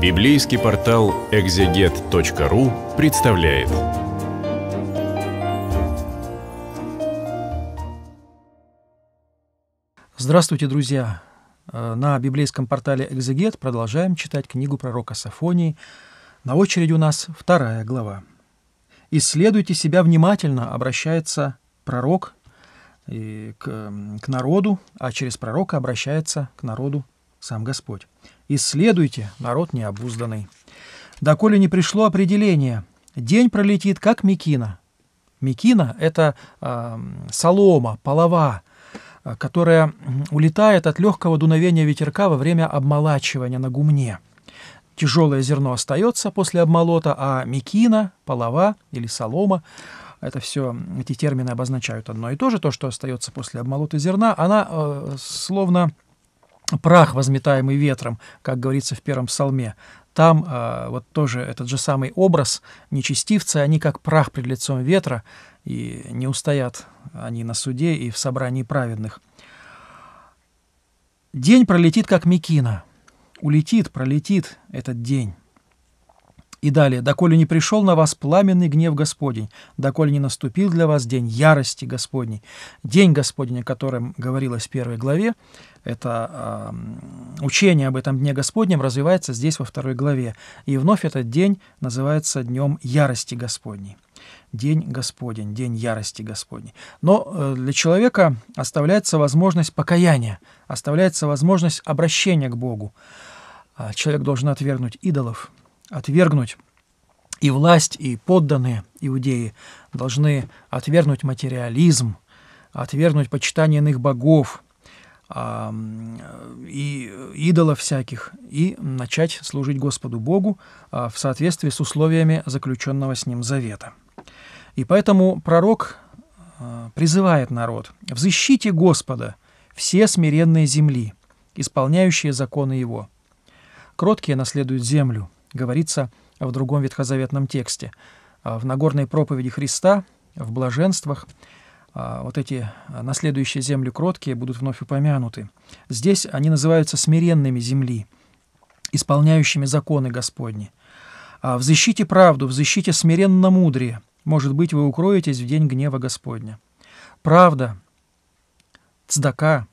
Библейский портал экзегет.ру представляет. Здравствуйте, друзья! Э, на библейском портале «Экзегет» продолжаем читать книгу пророка Сафонии. На очереди у нас вторая глава. «Исследуйте себя внимательно», обращается пророк э, к, к народу, а через пророка обращается к народу сам Господь. Исследуйте, народ необузданный. Доколе не пришло определение, день пролетит, как мекина. Мекина — это э, солома, полова, которая улетает от легкого дуновения ветерка во время обмолачивания на гумне. Тяжелое зерно остается после обмолота, а мекина, полова или солома это все, эти термины обозначают одно и то же, то, что остается после обмолота зерна, она э, словно прах, возметаемый ветром, как говорится в первом псалме. Там э, вот тоже этот же самый образ, нечестивцы, они как прах пред лицом ветра, и не устоят они на суде и в собрании праведных. День пролетит, как мекина. Улетит, пролетит этот день. И далее, «Доколе не пришел на вас пламенный гнев Господень, доколе не наступил для вас день ярости Господней». День Господень, о котором говорилось в первой главе, это э, учение об этом дне Господнем развивается здесь во второй главе. И вновь этот день называется днем ярости Господней. День Господень, день ярости Господней. Но э, для человека оставляется возможность покаяния, оставляется возможность обращения к Богу. А человек должен отвергнуть идолов, отвергнуть. И власть, и подданные иудеи должны отвергнуть материализм, отвергнуть почитание иных богов, и идолов всяких, и начать служить Господу Богу а, в соответствии с условиями заключенного с Ним завета. И поэтому пророк а, призывает народ «Взыщите Господа все смиренные земли, исполняющие законы Его. Кроткие наследуют землю, говорится в другом ветхозаветном тексте. А в Нагорной проповеди Христа, в блаженствах, а, вот эти а, наследующие землю кроткие будут вновь упомянуты. Здесь они называются смиренными земли, исполняющими законы Господни. «В защите правду, в защите смиренно мудрее, может быть, вы укроетесь в день гнева Господня». Правда, цдака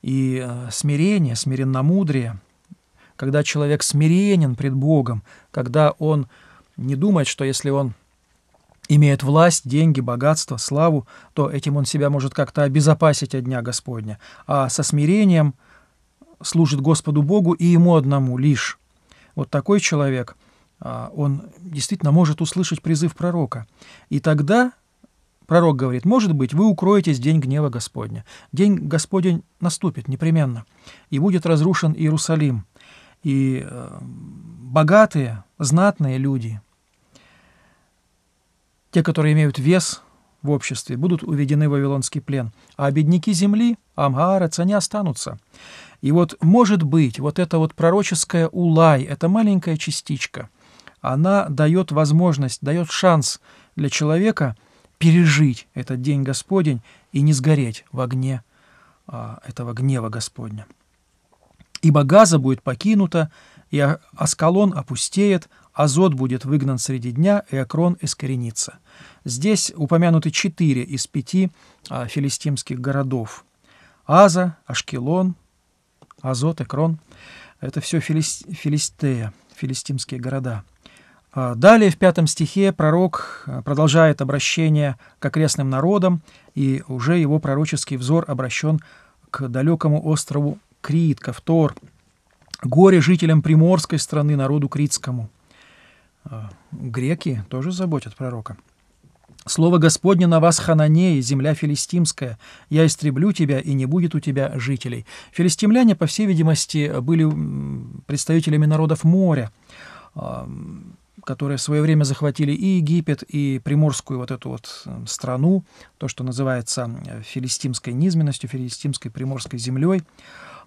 и смирение, смиренномудрие – когда человек смиренен пред Богом, когда он не думает, что если он имеет власть, деньги, богатство, славу, то этим он себя может как-то обезопасить от Дня Господня, а со смирением служит Господу Богу и Ему одному лишь. Вот такой человек, а, он действительно может услышать призыв пророка. И тогда пророк говорит, может быть, вы укроетесь день гнева Господня. День Господень наступит непременно, и будет разрушен Иерусалим и э, богатые, знатные люди, те, которые имеют вес в обществе, будут уведены в Вавилонский плен, а бедняки земли, амгаарец, они останутся. И вот, может быть, вот эта вот пророческая улай, эта маленькая частичка, она дает возможность, дает шанс для человека пережить этот день Господень и не сгореть в огне а, этого гнева Господня. Ибо газа будет покинута, и Аскалон опустеет, азот будет выгнан среди дня, и Акрон искоренится. Здесь упомянуты четыре из пяти а, филистимских городов. Аза, Ашкелон, Азот, Экрон – это все филист, Филистея, филистимские города. А далее в пятом стихе пророк а, продолжает обращение к окрестным народам, и уже его пророческий взор обращен к далекому острову Крит, Ковтор. Горе жителям приморской страны, народу критскому. А, греки тоже заботят пророка. Слово Господне на вас, Хананеи, земля филистимская. Я истреблю тебя, и не будет у тебя жителей». Филистимляне, по всей видимости, были представителями народов моря, а, которые в свое время захватили и Египет, и приморскую вот эту вот э, страну, то, что называется э, филистимской низменностью, филистимской приморской землей.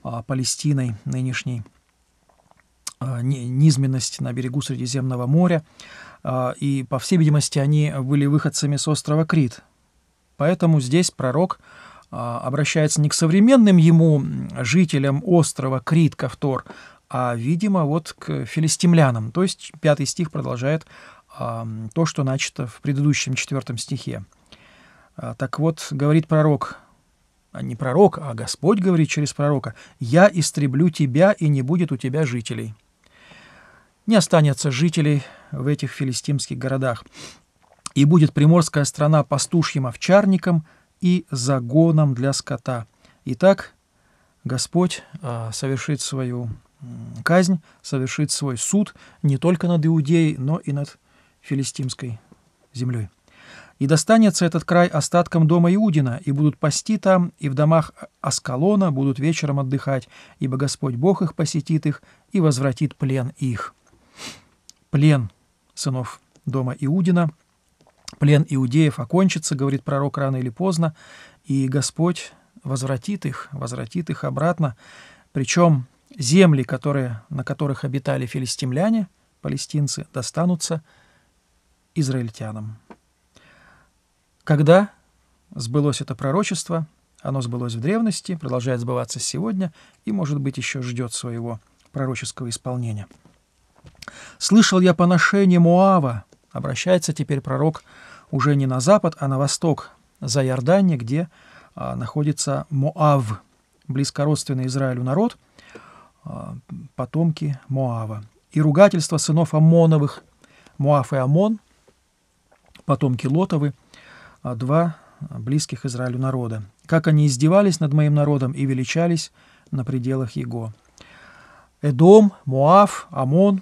А, Палестиной нынешней, а, низменность на берегу Средиземного моря. А, и, по всей видимости, они были выходцами с острова Крит. Поэтому здесь пророк обращается не к современным ему жителям острова Крит, Кавтор, а, видимо, вот к филистимлянам. То есть пятый стих продолжает то, что начато в предыдущем четвертом стихе. Так вот, говорит пророк, а не пророк, а Господь говорит через пророка, «Я истреблю тебя, и не будет у тебя жителей». Не останется жителей в этих филистимских городах, и будет приморская страна пастушьим овчарником и загоном для скота. Итак, Господь а, совершит свою казнь, совершит свой суд не только над Иудеей, но и над филистимской землей. И достанется этот край остаткам дома Иудина, и будут пасти там, и в домах Аскалона будут вечером отдыхать, ибо Господь Бог их посетит их и возвратит плен их. Плен сынов дома Иудина, плен иудеев окончится, говорит пророк, рано или поздно, и Господь возвратит их, возвратит их обратно. Причем земли, которые, на которых обитали филистимляне, палестинцы, достанутся израильтянам. Когда сбылось это пророчество, оно сбылось в древности, продолжает сбываться сегодня и, может быть, еще ждет своего пророческого исполнения. «Слышал я поношение Муава», — обращается теперь пророк уже не на запад, а на восток, за Иордане, где а, находится Моав, близкородственный Израилю народ, а, потомки Моава. И ругательство сынов Амоновых, Моав и Амон, потомки Лотовы — а два близких Израилю народа. Как они издевались над моим народом и величались на пределах его. Эдом, Моав, Амон,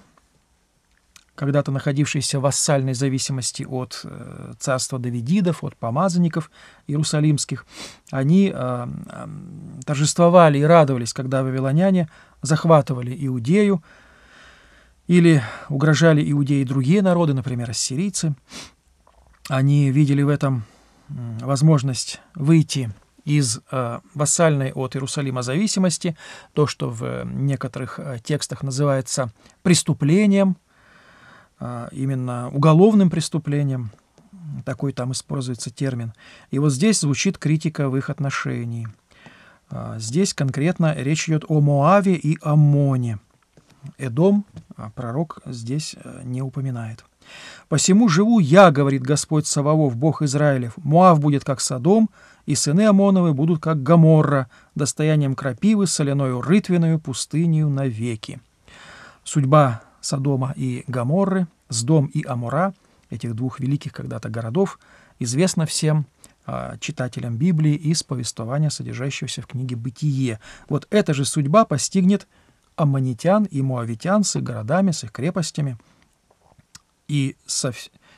когда-то находившиеся в вассальной зависимости от э, царства Давидидов, от помазанников иерусалимских, они э, э, торжествовали и радовались, когда вавилоняне захватывали Иудею или угрожали Иудеи другие народы, например, ассирийцы – они видели в этом возможность выйти из э, вассальной от Иерусалима зависимости, то, что в э, некоторых э, текстах называется преступлением, э, именно уголовным преступлением, такой там используется термин. И вот здесь звучит критика в их отношении. Э, здесь конкретно речь идет о Моаве и Аммоне. Эдом а пророк здесь э, не упоминает. «Посему живу я, — говорит Господь Саваоф, Бог Израилев, — Муав будет как Содом, и сыны Омоновы будут как Гаморра, достоянием крапивы, соляной рытвиною, пустынею навеки». Судьба Содома и Гаморры, Сдом и Амура, этих двух великих когда-то городов, известна всем а, читателям Библии из повествования, содержащегося в книге «Бытие». Вот эта же судьба постигнет аммонитян и муавитян с их городами, с их крепостями – и со,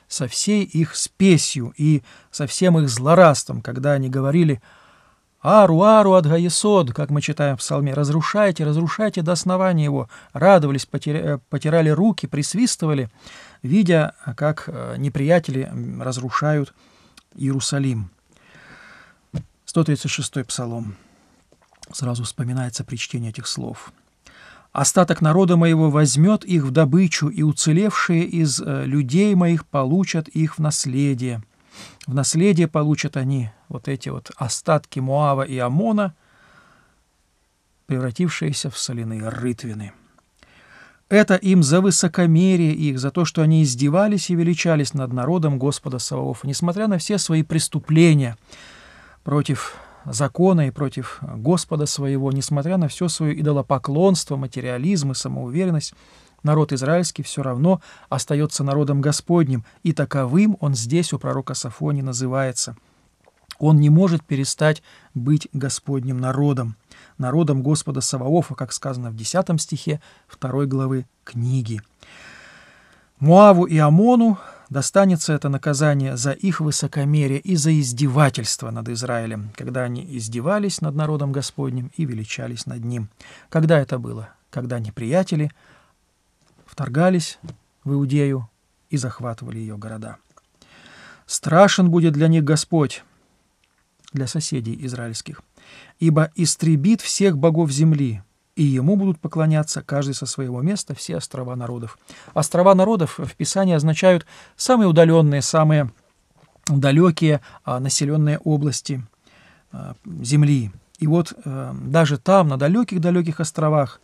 со всей их спесью и со всем их злорадством, когда они говорили «Ару, ару, адгаесод», как мы читаем в псалме, «разрушайте, разрушайте до основания его», радовались, э, потирали руки, присвистывали, видя, как э, неприятели разрушают Иерусалим. 136-й псалом. Сразу вспоминается при чтении этих слов. Остаток народа моего возьмет их в добычу, и уцелевшие из э, людей моих получат их в наследие. В наследие получат они вот эти вот остатки Муава и Амона, превратившиеся в соляные рытвины. Это им за высокомерие их, за то, что они издевались и величались над народом Господа Саваофа, несмотря на все свои преступления против закона и против Господа своего, несмотря на все свое идолопоклонство, материализм и самоуверенность, народ израильский все равно остается народом Господним, и таковым он здесь у пророка Сафони называется. Он не может перестать быть Господним народом, народом Господа Саваофа, как сказано в 10 стихе 2 главы книги. Муаву и Амону достанется это наказание за их высокомерие и за издевательство над Израилем, когда они издевались над народом Господним и величались над ним. Когда это было? Когда неприятели вторгались в Иудею и захватывали ее города. Страшен будет для них Господь, для соседей израильских, ибо истребит всех богов земли, и ему будут поклоняться каждый со своего места все острова народов. Острова народов в Писании означают самые удаленные, самые далекие а, населенные области а, Земли. И вот э, даже там, на далеких-далеких островах,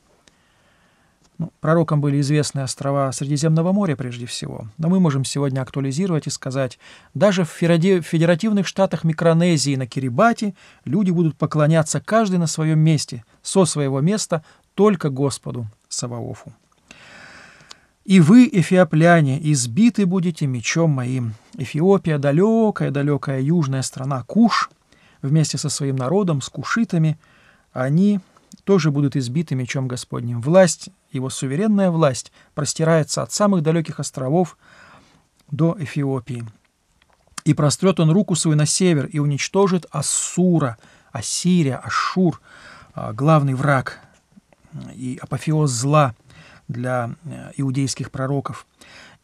ну, пророкам были известны острова Средиземного моря прежде всего, но мы можем сегодня актуализировать и сказать, даже в федеративных штатах Микронезии на Кирибати люди будут поклоняться каждый на своем месте, со своего места, только Господу Саваофу. «И вы, эфиопляне, избиты будете мечом моим». Эфиопия – далекая-далекая южная страна Куш, вместе со своим народом, с кушитами, они тоже будут избиты мечом Господним. Власть, его суверенная власть, простирается от самых далеких островов до Эфиопии. И прострет он руку свою на север и уничтожит Ассура, Ассирия, Ашур, а, главный враг и апофеоз зла для э, иудейских пророков.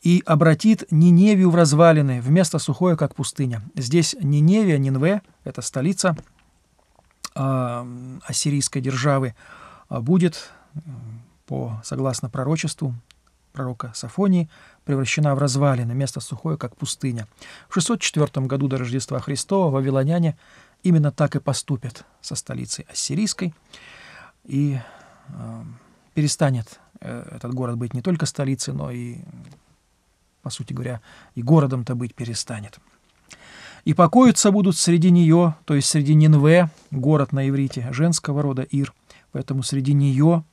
И обратит Ниневию в развалины, вместо сухое, как пустыня. Здесь Ниневия, Нинве, это столица ассирийской державы а, будет, по, согласно пророчеству пророка Сафонии, превращена в развалины, место сухое, как пустыня. В 604 году до Рождества Христова вавилоняне именно так и поступят со столицей ассирийской, и э, перестанет этот город быть не только столицей, но и, по сути говоря, и городом-то быть перестанет и покоиться будут среди нее, то есть среди Нинве, город на иврите, женского рода Ир, поэтому среди нее.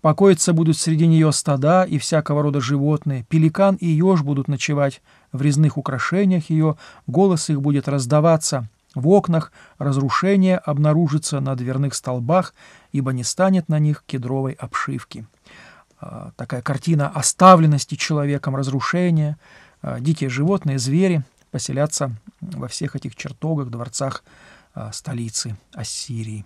Покоиться будут среди нее стада и всякого рода животные, пеликан и еж будут ночевать в резных украшениях ее, голос их будет раздаваться в окнах, разрушение обнаружится на дверных столбах, ибо не станет на них кедровой обшивки. А, такая картина оставленности человеком, разрушения, а, дикие животные, звери – поселяться во всех этих чертогах, дворцах а, столицы Ассирии.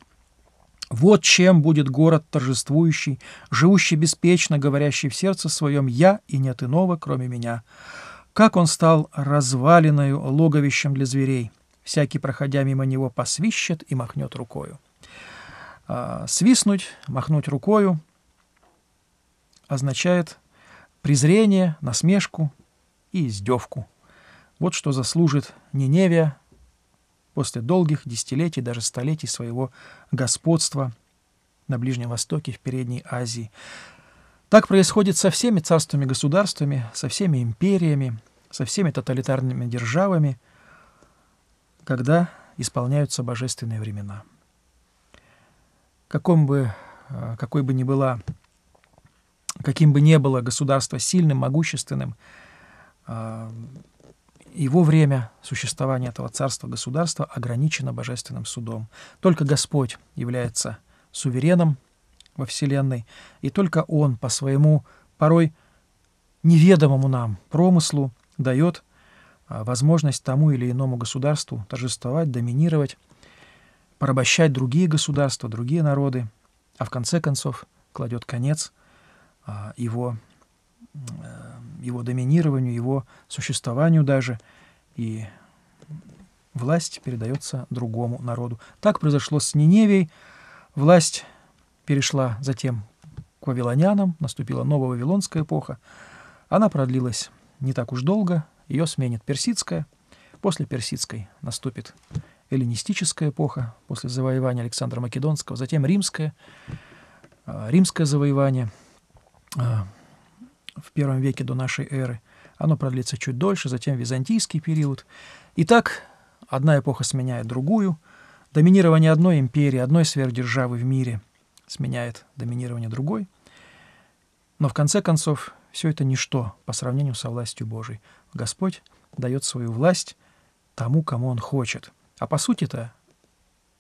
Вот чем будет город торжествующий, живущий беспечно, говорящий в сердце своем «я» и нет иного, кроме меня. Как он стал развалиною, логовищем для зверей. Всякий, проходя мимо него, посвищет и махнет рукою. А, свистнуть, махнуть рукою означает презрение, насмешку и издевку. Вот что заслужит Ниневия после долгих десятилетий, даже столетий своего господства на Ближнем Востоке, в Передней Азии. Так происходит со всеми царствами-государствами, со всеми империями, со всеми тоталитарными державами, когда исполняются божественные времена. Каком бы, э, какой бы ни была, каким бы ни было государство сильным, могущественным, э, его время существования этого царства-государства ограничено божественным судом. Только Господь является сувереном во Вселенной, и только Он по своему порой неведомому нам промыслу дает а, возможность тому или иному государству торжествовать, доминировать, порабощать другие государства, другие народы, а в конце концов кладет конец а, его Э, его доминированию, его существованию даже, и власть передается другому народу. Так произошло с Ниневией. Власть перешла затем к вавилонянам, наступила новая вавилонская эпоха. Она продлилась не так уж долго, ее сменит персидская. После персидской наступит эллинистическая эпоха, после завоевания Александра Македонского, затем римская, э, римское завоевание э, – в первом веке до нашей эры. Оно продлится чуть дольше, затем византийский период. И так одна эпоха сменяет другую. Доминирование одной империи, одной сверхдержавы в мире сменяет доминирование другой. Но в конце концов все это ничто по сравнению со властью Божией. Господь дает свою власть тому, кому Он хочет. А по сути-то,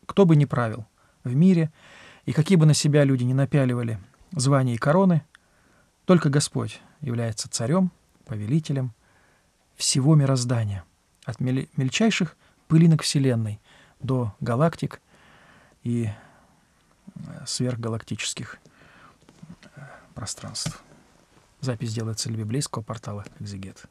кто бы ни правил в мире, и какие бы на себя люди не напяливали звания и короны – только Господь является царем, повелителем всего мироздания, от мельчайших пылинок Вселенной до галактик и э, сверхгалактических э, пространств. Запись делается для библейского портала «Экзегет».